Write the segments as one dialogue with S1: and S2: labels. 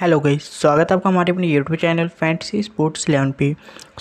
S1: hello गई स्वागत है आपका हमारे अपने YouTube channel fantasy sports eleven पे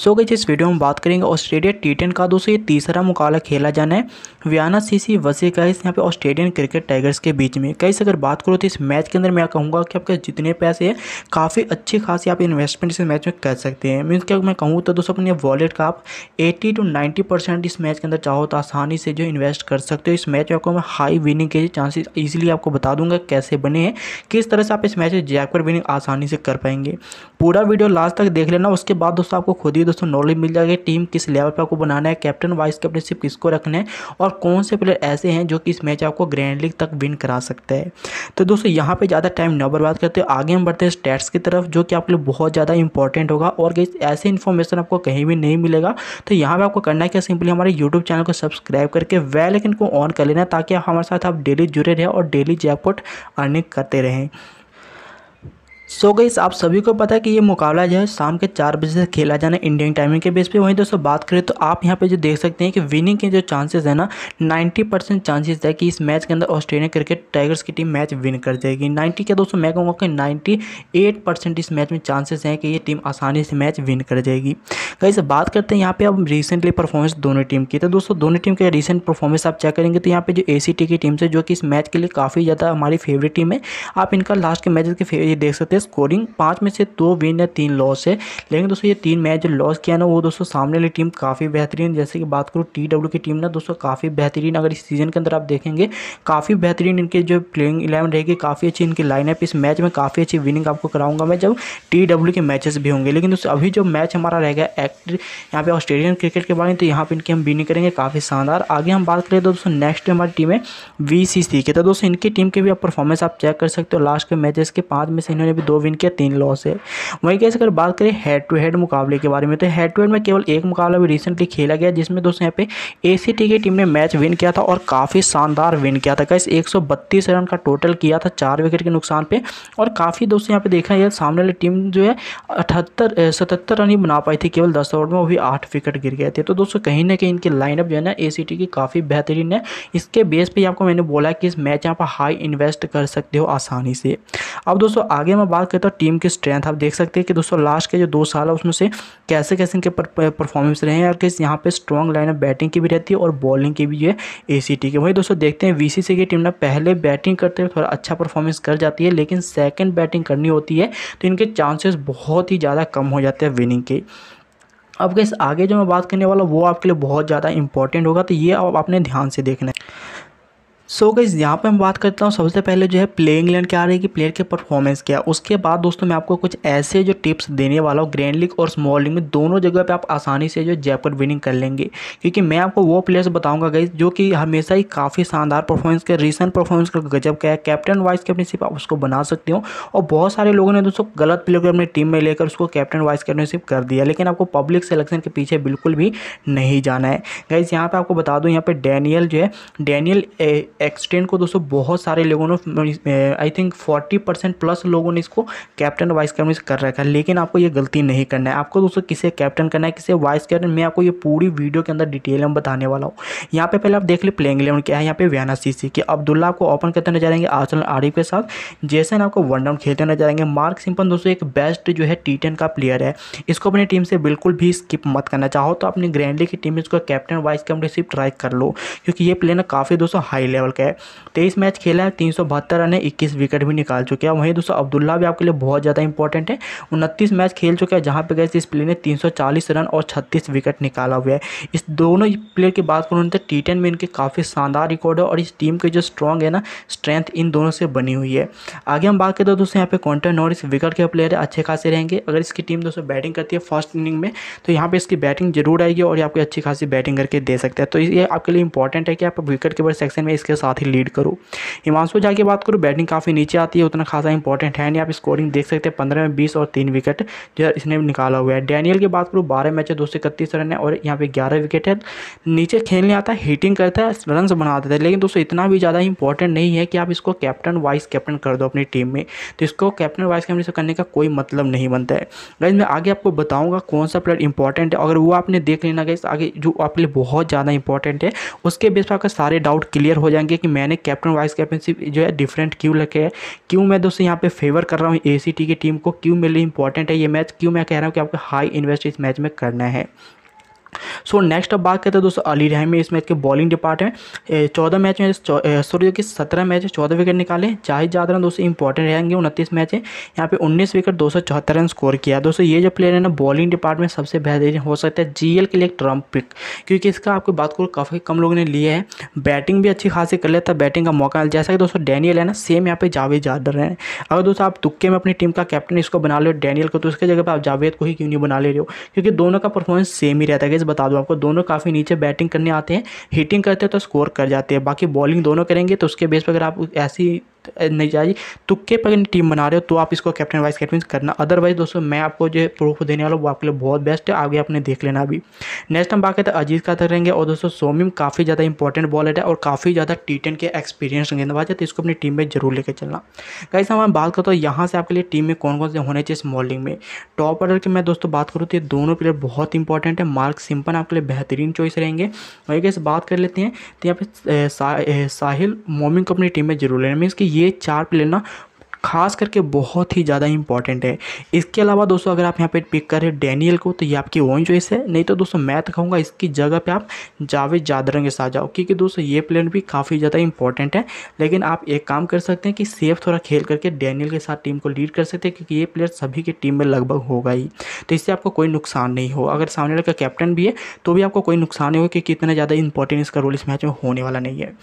S1: सो गई इस वीडियो में बात करेंगे ऑस्ट्रेलिया टी टेन का दोस्तों ये तीसरा मुकाबला खेला जाना है वियाना सीसी वसी का इस यहाँ पे ऑस्ट्रेलियन क्रिकेट टाइगर्स के बीच में कई अगर बात करो तो इस मैच के अंदर मैं कहूँगा कि आपके जितने पैसे हैं काफ़ी अच्छी खासी आप इन्वेस्टमेंट इस मैच में कर सकते हैं मीन्स क्या मैं कहूँ तो दोस्तों अपने वॉलेट का आप एट्टी टू नाइन्टी परसेंट इस मैच के अंदर चाहो तो आसानी से जो इन्वेस्ट कर सकते हो इस मैच में आपको मैं हाई विनिंग के चांसेस ईजिली आपको बता दूंगा कैसे बने हैं किस तरह से आप इस मैच में जयपुर विनिंग आसानी से कर पाएंगे पूरा वीडियो लास्ट तक देख लेना उसके बाद दोस्तों आपको खुद ही दोस्तों नॉलेज मिल जाएगी टीम किस लेवल पर आपको बनाना है कैप्टन वाइस कैप्टनशिप किसको रखना है और कौन से प्लेयर ऐसे हैं जो कि इस मैच आपको ग्रैंड लीग तक विन करा सकता है तो दोस्तों यहाँ पर ज़्यादा टाइम न बर्बाद करते हो आगे हम बढ़ते हैं स्टेट्स की तरफ जो कि आपके लिए बहुत ज़्यादा इंपॉर्टेंट होगा और ऐसे इन्फॉर्मेशन आपको कहीं भी नहीं मिलेगा तो यहाँ पर आपको करना है क्या सिंपली हमारे यूट्यूब चैनल को सब्सक्राइब करके वेल आइकन को ऑन कर लेना ताकि हमारे साथ आप डेली जुड़े रहें और डेली जैकपॉट अर्निंग करते रहें सो so गईस आप सभी को पता है कि ये मुकाबला जो है शाम के चार बजे से खेला जाना इंडियन टाइमिंग के बेस पे वहीं दोस्तों बात करें तो आप यहाँ पे जो देख सकते हैं कि विनिंग के जो चांसेस है ना 90 परसेंट चांसेस है कि इस मैच के अंदर ऑस्ट्रेलिया क्रिकेट टाइगर्स की टीम मैच विन कर जाएगी 90 के दोस्तों मैं कहूँगा कि नाइन्टी परसेंट इस मैच में चांसेस हैं कि ये टीम आसानी से मैच विन कर जाएगी कहीं बात करते हैं यहाँ पर अब रिसेंटली परफॉर्मेंस दोनों टीम की तो दोस्तों दोनों टीम के रिसेंट परफॉर्मेंस आप चेक करेंगे तो यहाँ पर जो ए की टीम से जो कि इस मैच के लिए काफ़ी ज़्यादा हमारी फेवरेट टीम है आप इनका लास्ट के मैच के देख सकते हैं सकते हैं स्कोरिंग पाँच में से दो विन या तीन लॉस है लेकिन दोस्तों ये तीन मैच लॉस किया ना वो दोस्तों सामने वाली टीम काफ़ी बेहतरीन जैसे कि बात करूँ टी की टीम ना दोस्तों काफ़ी बेहतरीन अगर इस सीज़न के अंदर आप देखेंगे काफ़ी बेहतरीन इनके जो प्लेइंग इलेवन रहेगी काफ़ी अच्छी इनकी लाइनअप इस मैच में काफ़ी अच्छी विनिंग आपको कराऊंगा मैं जब टी के मैचेस भी होंगे लेकिन दोस्तों अभी जो मैच हमारा रहेगा एक्ट यहाँ पे ऑस्ट्रेलियन क्रिकेट के बारे में तो यहाँ पे इनकी हम विनिंग करेंगे काफ़ी शानदार आगे हम बात करें तो दोस्तों नेक्स्ट हमारी टीम है वी सी तो दोस्तों इनकी टीम के भी आप परफॉर्मेंस आप चेक कर सकते हो लास्ट के मैचेस के पाँच में से इन्होंने दो विन के तीन लॉस है वहीं कैसे अगर बात करें हेड टू हेड मुकाबले के बारे में तो हेड टू हेड में केवल एक मुकाबला भी रिसेंटली खेला गया जिसमें दोस्तों यहाँ पे ए की टीम ने मैच विन किया था और काफ़ी शानदार विन किया था कैसे एक रन का टोटल किया था चार विकेट के नुकसान पर और काफ़ी दोस्तों यहाँ पे देखा गया सामने वाली टीम जो है अठहत्तर सतहत्तर रन ही बना पाई थी केवल दस ओवर में वो भी आठ विकेट गिर गए थे तो दोस्तों कहीं ना कहीं इनकी लाइनअप जो है ना ए की काफ़ी बेहतरीन है इसके बेस पर आपको मैंने बोला कि इस मैच यहाँ पर हाई इन्वेस्ट कर सकते हो आसानी से अब दोस्तों आगे मैं बात करते हैं तो टीम की स्ट्रेंथ आप देख सकते हैं कि दोस्तों लास्ट के जो दो साल है उसमें से कैसे कैसे इनके परफॉर्मेंस रहे हैं और किस यहाँ पे स्ट्रॉन्ग लाइन ऑफ बैटिंग की भी रहती है और बॉलिंग की भी है ए सी टी की वही दोस्तों देखते हैं वी की टीम ना पहले बैटिंग करते हुए थोड़ा अच्छा परफॉर्मेंस कर जाती है लेकिन सेकेंड बैटिंग करनी होती है तो इनके चांसेस बहुत ही ज़्यादा कम हो जाते हैं विनिंग के अब गैस आगे जो मैं बात करने वाला वो आपके लिए बहुत ज़्यादा इंपॉर्टेंट होगा तो ये आप आपने ध्यान से देखना है सो गई यहाँ पे मैं बात करता हूँ सबसे पहले जो है प्लेइंग लेन क्या रहेगी प्लेयर के परफॉर्मेंस क्या उसके बाद दोस्तों मैं आपको कुछ ऐसे जो टिप्स देने वाला हूँ ग्रैंड लीग और स्मॉल लीग में दोनों जगह पे आप आसानी से जो जयपुर विनिंग कर लेंगे क्योंकि मैं आपको वो प्लेयर्स बताऊँगा गई जो कि हमेशा ही काफ़ी शानदार परफॉर्मेंस के रिसेंट परफॉर्मेंस का गजब क्या है कैप्टन वाइस कैप्टनशिप आप उसको बना सकते हो और बहुत सारे लोगों ने दोस्तों गलत प्लेयर को अपनी टीम में लेकर उसको कैप्टन वाइस कैप्टनशिप कर दिया लेकिन आपको पब्लिक सेलेक्शन के पीछे बिल्कुल भी नहीं जाना है गई यहाँ पर आपको बता दूँ यहाँ पर डैनियल जो है डैनियल एक्सटेंड को दोस्तों बहुत सारे लोगों ने I think forty percent plus लोगों ने इसको कैप्टन वाइस कैप्टन कर रखा है लेकिन आपको ये गलती नहीं करना है आपको दोस्तों किसे कैप्टन करना है किसे वाइस कैप्टन मैं आपको ये पूरी वीडियो के अंदर डिटेल में बताने वाला हूँ यहाँ पे पहले आप देख ले प्लेइंग इलेवन क्या है यहाँ पे व्याना सी के अब्दुल्ला आपको ओपन करते नजर आएंगे आसन आरिफ के साथ ना आपको वन डाउन खेलते नजर आएंगे मार्क सिंपन दोस्तों एक बेस्ट जो है टी का प्लेयर है इसको अपनी टीम से बिल्कुल भी स्किप मत करना चाहो तो अपनी ग्रैंडली की टीम इसको कैप्टन वाइस कैप्टनशिप ट्राई कर लो क्योंकि ये प्लेयर काफ़ी दोस्तों हाई लेवल लेवल का है तेईस मैच खेला है तीन रन है इक्कीस विकेट भी निकाल चुके हैं वहीं दोस्तों अब्दुल्ला भी आपके लिए बहुत ज़्यादा इंपॉर्टेंट है उनतीस मैच खेल चुके हैं जहाँ पर गए इस प्लेयर ने 340 रन और छत्तीस विकेट निकाला हुआ है इस दोनों प्लेयर की बात करूँ तो टी में इनके काफ़ी शानदार रिकॉर्ड है और इस टीम के जो स्ट्रॉन्ग है ना स्ट्रेंथ इन दोनों से बनी हुई है आगे हम बात करें तो दोस्तों यहाँ पे कॉन्टन इस विकेट के प्लेयर है अच्छे खासे रहेंगे अगर इसकी टीम दोस्तों बैटिंग करती है फर्स्ट इनिंग में तो यहाँ पर इसकी बैटिंग जरूर आएगी और ये आपको अच्छी खासी बैटिंग करके दे सकते हैं तो ये आपके लिए इंपॉर्टेंट है कि आप विकेट कीपर सेक्शन में इसके साथ ही लीड करो हिमांशु झा की बात करूँ बैटिंग काफ़ी नीचे आती है उतना खासा इंपॉर्टेंट है नहीं आप स्कोरिंग देख सकते हैं पंद्रह में बीस और तीन विकेट जो है इसने निकाला हुआ है डैनियल की बात करूँ बारह मैच है दो सौ इकतीस रन है और यहाँ पे ग्यारह विकेट है नीचे खेलने आता है हीटिंग करता है रन बना देता है लेकिन दोस्तों इतना भी ज़्यादा इंपॉर्टेंट नहीं है कि आप इसको कैप्टन वाइस कैप्टन कर दो अपनी टीम में तो इसको कैप्टन वाइस कैप्टन करने का कोई मतलब नहीं बनता है गाइज मैं आगे आपको बताऊँगा कौन सा प्लेयर इंपॉर्टेंट है अगर वो आपने देख लेना गाइस आगे जो आपके लिए बहुत ज़्यादा इंपॉर्टेंट है उसके बेस पर आपका सारे डाउट क्लियर हो जाएंगे बताएंगे कि मैंने कैप्टन वाइस कैप्टनशिप जो है डिफरेंट क्यों रखे है क्यों मैं दोस्तों यहाँ पे फेवर कर रहा हूँ ए की टीम को क्यों मेरे लिए इंपॉर्टेंट है ये मैच क्यों मैं कह रहा हूँ कि आपको हाई इन्वेस्ट इस मैच में करना है सो नेक्स्ट अब बात करते हैं दोस्तों अली रहम इस मैच के बॉलिंग डिपार्टमेंट चौदह मैच में सॉरी जो कि सत्रह मैच चौदह विकेट निकाले चाहे जादरन दोस्तों इंपॉर्टेंट रहेंगे उनतीस मैच है यहाँ पे उन्नीस विकेट दो रन स्कोर किया दोस्तों ये जो प्लेयर है ना बॉलिंग डिपार्टमेंट सबसे बेहतरीन हो सकता है जी के लिए एक ट्रम्प पिक क्योंकि इसका आपको बात करो काफ़ी कम लोगों ने लिया है बैटिंग भी अच्छी खासी कर लेता है बैटिंग का मौका जैसा कि दोस्तों डैनियल है ना सेम यहाँ पे जावेद जादर है अगर दोस्तों आप तुक्के में अपनी टीम का कैप्टन इसको बना लो डैनियल को तो उसके जगह पर आप जावेद को ही क्यों नहीं बना ले रहे हो क्योंकि दोनों का परफॉर्मेंस सेम ही रहता है इस बता दूँ आपको दोनों काफ़ी नीचे बैटिंग करने आते हैं हिटिंग करते हैं तो स्कोर कर जाते हैं बाकी बॉलिंग दोनों करेंगे तो उसके बेस पर अगर आप ऐसी नहीं नजायज तुक्के पर टीम बना रहे हो तो आप इसको कैप्टन वाइस कैप्टन करना अदरवाइज दोस्तों मैं आपको जो प्रूफ देने वाला हूँ वो आपके लिए बहुत बेस्ट है आगे आपने देख लेना अभी नेक्स्ट हम बात करते हैं अजीत का तक रहेंगे और दोस्तों सोमिम काफ़ी ज़्यादा इंपॉर्टेंट बॉलर है और काफ़ी ज़्यादा टी टेन के एक्सपीरियंस गेंदबाज है तो इसको अपनी टीम में जरूर लेकर चलना कहीं हम बात करते हैं यहाँ से आपके लिए टीम में कौन कौन से होने चाहिए इस में टॉप ऑर्डर की मैं दोस्तों बात करूँ तो ये दोनों प्लेयर बहुत इंपॉर्टेंट है मार्क सिंपन आपके लिए बेहतरीन चॉइस रहेंगे वही कैसे बात कर लेते हैं तो यहाँ पे साहिल मोमिन को अपनी टीम में जरूर लेना मीन की ये चार प्लेयर ना खास करके बहुत ही ज़्यादा इंपॉर्टेंट है इसके अलावा दोस्तों अगर आप यहाँ पे पिक करें डैनियल को तो ये आपकी वही चॉइस है नहीं तो दोस्तों मैं तो कहूँगा इसकी जगह पे आप जावेद के साथ जाओ क्योंकि दोस्तों ये प्लेयर भी काफ़ी ज़्यादा इंपॉर्टेंट है लेकिन आप एक काम कर सकते हैं कि सेफ थोड़ा खेल करके डैनियल के साथ टीम को लीड कर सकते हैं क्योंकि ये प्लेयर सभी की टीम में लगभग होगा ही तो इससे आपको कोई नुकसान नहीं हो अगर सामने वाले का कैप्टन भी है तो भी आपको कोई नुकसान नहीं होगा क्योंकि कितना ज़्यादा इंपॉर्टेंट इसका रोल इस मैच में होने वाला नहीं है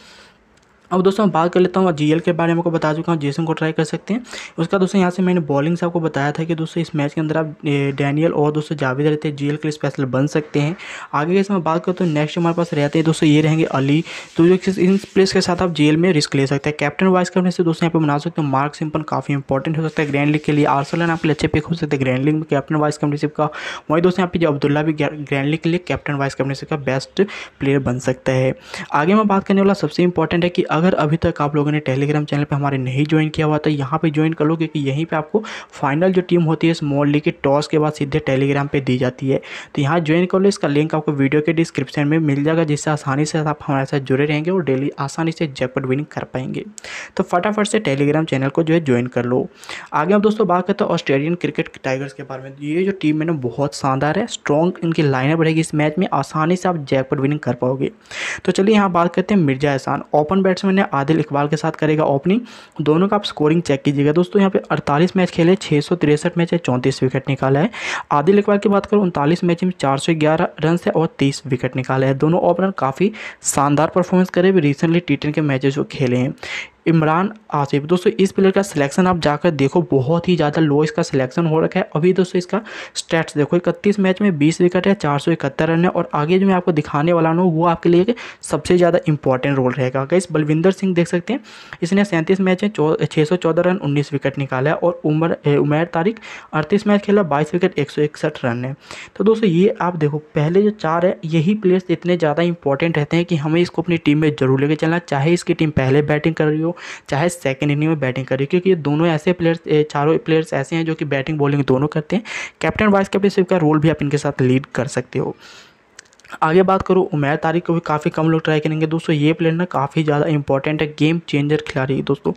S1: अब दोस्तों मैं बात कर लेता हूँ जीएल के बारे में को बता चुका हूँ जेसन को ट्राई कर सकते हैं उसका दोस्तों यहाँ से मैंने बॉलिंग से आपको बताया था कि दोस्तों इस मैच के अंदर आप डैनियल और दोस्तों जावेद रहते हैं जीएल के लिए स्पेशल बन सकते हैं आगे समय बात करते तो नेक्स्ट हमारे पास रहते हैं दोस्तों ये रहेंगे अली तो जो इन प्लेस के साथ आप जेल में रिस्क ले सकते हैं कैप्टन वाइस करने से दोस्तों यहाँ पे बना सकते हैं मार्क सिंपल काफ़ी इंपॉर्टेंट हो सकता है ग्रैंड लीग के लिए आर्सलन आपके लिए अच्छे पिक हो सकते हैं ग्रैंड लीग में कैप्टन वाइस कैप्टनशिप का वहीं दोस्तों यहाँ पे अब्दुल्ला भी ग्रैंड लीग के लिए कैप्टन वाइस कैप्टनशिप का बेस्ट प्लेयर बन सकता है आगे मैं बात करने वाला सबसे इंपॉर्टेंट है कि अगर अभी तक आप लोगों ने टेलीग्राम चैनल पे हमारे नहीं ज्वाइन किया हुआ तो यहाँ पे ज्वाइन कर लो क्योंकि यहीं पे आपको फाइनल जो टीम होती है स्मॉल लीग की टॉस के बाद सीधे टेलीग्राम पे दी जाती है तो यहाँ ज्वाइन कर लो इसका लिंक आपको वीडियो के डिस्क्रिप्शन में मिल जाएगा जिससे आसानी से आप हमारे साथ जुड़े रहेंगे और डेली आसानी से जैकपॉट विनिंग कर पाएंगे तो फटाफट से टेलीग्राम चैनल को जो है ज्वाइन कर लो आगे हम दोस्तों बात करते हैं ऑस्ट्रेलियन क्रिकेट टाइगर्स के बारे में तो ये जो टीम है ना बहुत शानदार है स्ट्रॉन्ग इनकी लाइनअप रहेगी इस मैच में आसानी से आप जैकपॉट विनिंग कर पाओगे तो चलिए यहाँ बात करते हैं मिर्जा एहसान ओपन बैट्समैन इन्होंने आदिल इकबाल के साथ करेगा ओपनिंग दोनों का आप स्कोरिंग चेक कीजिएगा दोस्तों यहाँ पे 48 मैच खेले छः सौ तिरसठ मैच है चौंतीस विकेट निकाला है आदिल इकबाल की बात करूँ उनतालीस मैच में चार सौ ग्यारह रन है और तीस विकेट निकाले हैं दोनों ओपनर काफ़ी शानदार परफॉर्मेंस करे भी रिसेंटली टी के मैचेस जो खेले हैं इमरान आसिफ दोस्तों इस प्लेयर का सिलेक्शन आप जाकर देखो बहुत ही ज़्यादा लो इसका सिलेक्शन हो रखा है अभी दोस्तों इसका स्टैट्स देखो इकतीस मैच में बीस विकेट है चार सौ इकहत्तर रन है और आगे जो मैं आपको दिखाने वाला हूँ वो आपके लिए सबसे ज़्यादा इंपॉर्टेंट रोल रहेगा इस बलविंदर सिंह देख सकते हैं इसने सैंतीस मैच में छः रन उन्नीस विकेट निकाला है और उमर उमैर तारिक अड़तीस मैच खेला बाईस विकेट एक रन है तो दोस्तों ये आप देखो पहले जो चार है यही प्लेयर्स इतने ज़्यादा इंपॉर्टेंट रहते हैं कि हमें इसको अपनी टीम में जरूर लेके चलना चाहे इसकी टीम पहले बैटिंग कर रही हो चाहे सेकेंड इनिंग में बैटिंग करे क्योंकि ये दोनों ऐसे प्लेयर्स चारों प्लेयर्स ऐसे हैं जो कि बैटिंग बॉलिंग दोनों करते हैं कैप्टन वाइस कैप्टनशिप का रोल भी आप इनके साथ लीड कर सकते हो आगे बात करूँ उमैर तारिक को भी काफ़ी कम लोग ट्राई करेंगे दोस्तों ये प्लेयर ना काफ़ी ज़्यादा इंपॉर्टेंट है गेम चेंजर खिलाड़ी है दोस्तों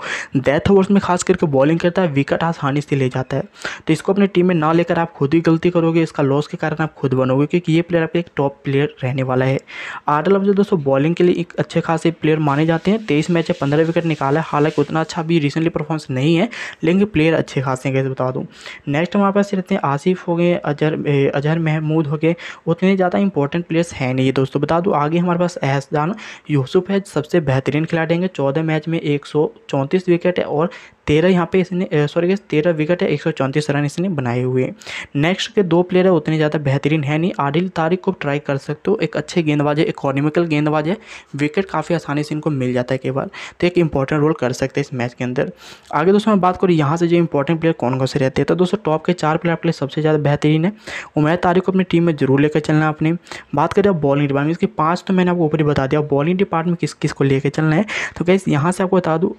S1: डेथ ओवर्स में खास करके बॉलिंग करता है विकेट आसानी से ले जाता है तो इसको अपनी टीम में ना लेकर आप खुद ही गलती करोगे इसका लॉस के कारण आप खुद बनोगे क्योंकि ये प्लेयर आपका एक टॉप प्लेयर रहने वाला है आरडल अफजल दोस्तों बॉलिंग के लिए एक अच्छे खासे प्लेयर माने जाते हैं तेईस मैच में पंद्रह विकेट निकाला है हालांकि उतना अच्छा भी रिसेंटली परफॉर्मेंस नहीं है लेकिन प्लेयर अच्छे खासे हैं कैसे बता दूँ नेक्स्ट हमारे पास रहते हैं आसिफ हो गए अजहर अजहर महमूद हो गए उतने ज़्यादा इंपॉर्टेंट प्लेयर सीरियस है नहीं दोस्तों बता दूँ आगे हमारे पास एहसदान यूसुफ है सबसे बेहतरीन खिलाड़ी हैं चौदह मैच में एक विकेट है और तेरह यहाँ पे इसने सॉरी गैस तेरह विकेट है एक सौ चौंतीस रन इसने बनाए हुए नेक्स्ट के दो प्लेयर है उतने ज़्यादा बेहतरीन है नहीं आदिल तारिक को ट्राई कर सकते हो एक अच्छे गेंदबाज है इकोनॉमिकल गेंदबाज है विकेट काफ़ी आसानी से इनको मिल जाता है कई बार तो एक इंपॉर्टेंट रोल कर सकते हैं इस मैच के अंदर आगे दोस्तों मैं बात करूँ यहाँ से जो इंपॉर्टेंट प्लेयर कौन कौन से रहते हैं तो दोस्तों टॉप के चार प्लेयर आपके लिए सबसे ज़्यादा बेहतरीन है उमैद तारिक को अपनी टीम में जरूर लेकर चलना अपने बात करें आप बॉलिंग डिपार्टमेंट इसके पाँच तो मैंने आपको ऊपर ही बता दिया बॉलिंग डिपार्टमेंट किस किस को लेकर चलना है तो कैसे यहाँ से आपको बता दूँ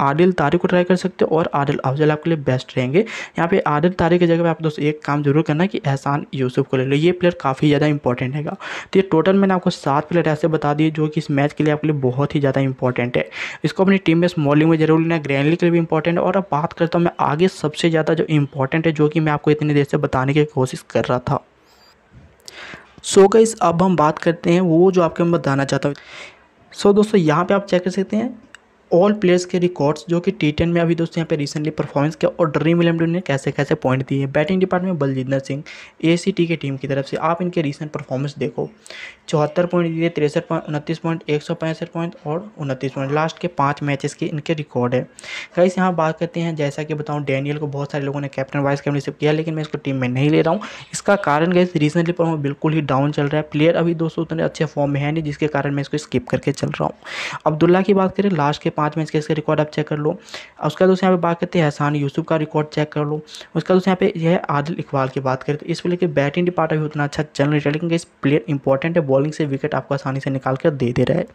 S1: आदिल तारिक को ट्राई कर सकते हो और आदिल अफजल आपके लिए बेस्ट रहेंगे यहाँ पे आदिल तारिक की जगह पर आप दोस्तों एक काम जरूर करना कि एहसान यूसुफ को ले लो ये प्लेयर काफ़ी ज़्यादा इंपॉर्टेंट है तो ये टोटल मैंने आपको सात प्लेयर ऐसे बता दिए जो कि इस मैच के लिए आपके लिए बहुत ही ज़्यादा इंपॉर्टेंट है इसको अपनी टीम में स्मॉलिंग में जरूर लेना ग्रैंडली के लिए भी इंपॉर्टेंट है और अब बात करता हूँ मैं आगे सबसे ज़्यादा जो इंपॉर्टेंट है जो कि मैं आपको इतनी देर से बताने की कोशिश कर रहा था सो so गाइस अब हम बात करते हैं वो जो आपके मैं बताना चाहता हूँ सो so दोस्तों यहाँ पे आप चेक कर सकते हैं ऑल प्लेयर्स के रिकॉर्ड्स जो कि टी टेन में अभी दोस्तों यहाँ पे रिसेंटली परफॉर्मेंस किया और ड्रीम इलेवन ने कैसे कैसे पॉइंट दिए batting department Baljinder Singh A की टीम की तरफ से आप इनके रिसेंट परफॉर्मेंस देखो चौहत्तर पॉइंट दिए तिरसठ पॉइंट उनतीस पॉइंट एक सौ पैंसठ पॉइंट और उनतीस पॉइंट लास्ट के पाँच मैचेस के इनके रिकॉर्ड है कई यहाँ बात करते हैं जैसा कि बताऊँ डैनियल को बहुत सारे लोगों ने कैप्टन वाइस कैप्टनशिप किया लेकिन मैं इसको टीम में नहीं ले रहा हूँ इसका कारण कैसे रिसेंटली पर बिल्कुल ही डाउन चल रहा है प्लेयर अभी दोस्तों उतने अच्छे फॉर्म में है नहीं जिसके कारण मैं इसको स्किप करके चल रहा हूँ अब्दुल्ला की बात करें लास्ट के पाँच मैच का इसका रिकॉर्ड आप चेक कर लो उसके बाद दोस्तों यहाँ पे बात करते हैं एहसान यूसुफ का रिकॉर्ड चेक कर लो उसके बाद दोस्तों यहाँ पे यह आदिल इकबाल की बात करें तो इस प्लेयर के बैटिंग डिपार्ट अभी उतना अच्छा चल रही रहा लेकिन इस प्लेयर इंपॉर्टेंट है बॉलिंग से विकेट आपको आसानी से निकाल कर दे दे रहा है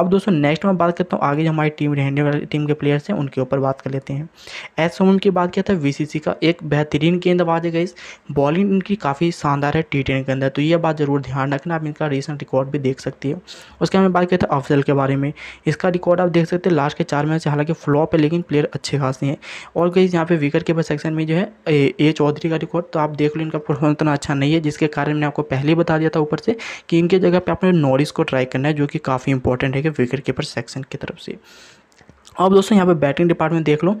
S1: अब दोस्तों नेक्स्ट मैं बात करता हूँ आगे जो हमारी टीम रहने वाली टीम के प्लेयर्स हैं उनके ऊपर बात कर लेते हैं एस सोमन की बात किया था वी का एक बेहतरीन गेंदबाज है गाइस बॉलिंग इनकी काफ़ी शानदार है टी के अंदर तो यह बात ज़रूर ध्यान रखना आप इनका रिसेंट रिकॉर्ड भी देख सकती है उसके बाद बात किया था अफजल के बारे में इसका रिकॉर्ड आप देख सकते हैं लास्ट के चार मैच हालांकि फ्लॉप है लेकिन प्लेयर अच्छे खासे हैं और कई यहाँ पे विकेट कीपर सेक्शन में जो है ए चौधरी का रिकॉर्ड तो आप देख लो इनका परफॉर्मेंस इतना अच्छा नहीं है जिसके कारण मैंने आपको पहले ही बता दिया था ऊपर से कि इनके जगह पर आपने नॉरिस को ट्राई करना है जो कि काफ़ी इंपॉर्टेंट है कि विकेट कीपर सेक्शन की तरफ से अब दोस्तों यहाँ पे बैटिंग डिपार्टमेंट देख लो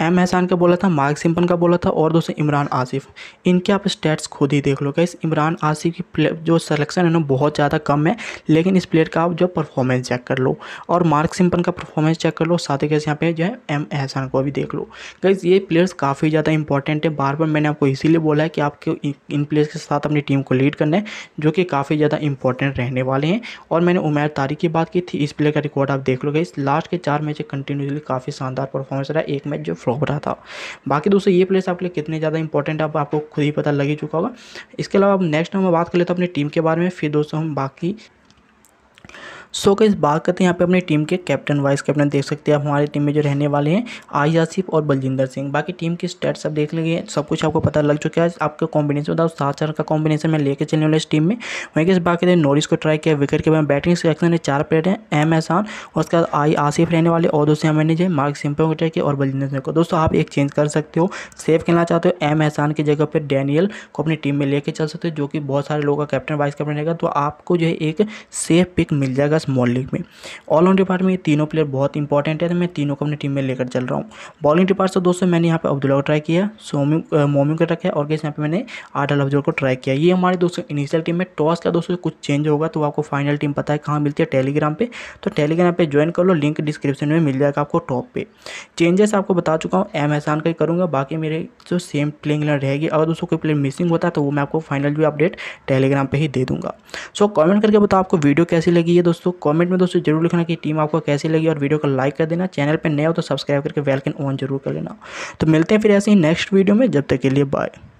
S1: एम एहसान का बोला था मार्क सिंपन का बोला था और दोस्तों इमरान आसिफ इनके आप स्टेट्स खुद ही देख लो क्या इमरान आसिफ की जो सिलेक्शन है ना बहुत ज़्यादा कम है लेकिन इस प्लेयर का आप जो परफॉर्मेंस चेक कर लो और मार्क सिंपन का परफॉर्मेंस चेक कर लो साथ ही कैसे यहाँ पे जो है एम एहसान को भी देख लो गाइज ये प्लेयर्स काफ़ी ज़्यादा इंपॉर्टेंट है बार बार मैंने आपको इसीलिए बोला है कि आपके इन प्लेयर्स के साथ अपनी टीम को लीड करना है जो कि काफ़ी ज़्यादा इंपॉर्टेंट रहने वाले हैं और मैंने उमैर तारी की बात की थी इस प्लेयर का रिकॉर्ड आप देख लो गई लास्ट के चार मैच कंटिन्यूसली काफ़ी शानदार परफॉर्मेंस रहा एक मैच जो फ्लॉप रहा था बाकी दोस्तों ये प्लेस आपके लिए कितने ज़्यादा इंपॉर्टेंट आप आपको खुद ही पता लग ही चुका होगा इसके अलावा अब नेक्स्ट हम बात कर लेते हैं अपनी टीम के बारे में फिर दोस्तों हम बाकी सो का इस बात करते हैं यहाँ पे अपनी टीम के कैप्टन वाइस कैप्टन देख सकते हैं आप हमारी टीम में जो रहने वाले हैं आई आसिफ और बलजिंदर सिंह बाकी टीम की स्टेट्स आप देख लेंगे सब कुछ आपको पता लग चुका है आपका कॉम्बिनेशन बताओ सात चार का कॉम्बिनेशन मैं लेकर चलने वाला इस टीम में वहीं के बात करें नॉरिस को ट्राई किया विकेट के बाद बैटिंग सिलेक्शन है चार प्लेयर हैं एम एहसान और उसके बाद आई आसिफ रहने वाले और दोस्तों हमें नीचे मार्क सिंपल को ट्राई किया और बलजिंदर सिंह को दोस्तों आप एक चेंज कर सकते हो सेफ खेलना चाहते हो एम एहसान की जगह पर डैनियल को अपनी टीम में लेकर चल सकते हो जो कि बहुत सारे लोगों का कैप्टन वाइस कैप्टन रहेगा तो आपको जो है एक सेफ पिक मिल जाएगा प्लस लीग में ऑलराउंड डिपार्ट में तीनों प्लेयर बहुत इंपॉर्टेंट है तो मैं तीनों को अपनी टीम में लेकर चल रहा हूँ बॉलिंग डिपार्ट से दोस्तों मैंने यहाँ पर अब्दुल्ला को ट्राई किया सोमू मोमू को रखा और कैसे यहाँ पर मैंने आडल अफजल को ट्राई किया ये हमारे दोस्तों इनिशियल टीम में टॉस का दोस्तों कुछ चेंज होगा तो आपको फाइनल टीम पता है कहाँ मिलती है टेलीग्राम पर तो टेलीग्राम पर ज्वाइन कर लो लिंक डिस्क्रिप्शन में मिल जाएगा आपको टॉप पर चेंजेस आपको बता चुका हूँ एम एहसान का ही करूँगा बाकी मेरे जो सेम प्लेइंग रहेगी अगर दोस्तों कोई प्लेयर मिसिंग होता है तो वो मैं आपको फाइनल भी अपडेट टेलीग्राम पर ही दे दूँगा सो कमेंट करके बताओ आपको वीडियो कैसी लगी है दोस्तों तो कमेंट में दोस्तों जरूर लिखना कि टीम आपको कैसी लगी और वीडियो को लाइक कर देना चैनल पर नए हो तो सब्सक्राइब करके वेलकन ऑन जरूर कर लेना तो मिलते हैं फिर ऐसे ही नेक्स्ट वीडियो में जब तक के लिए बाय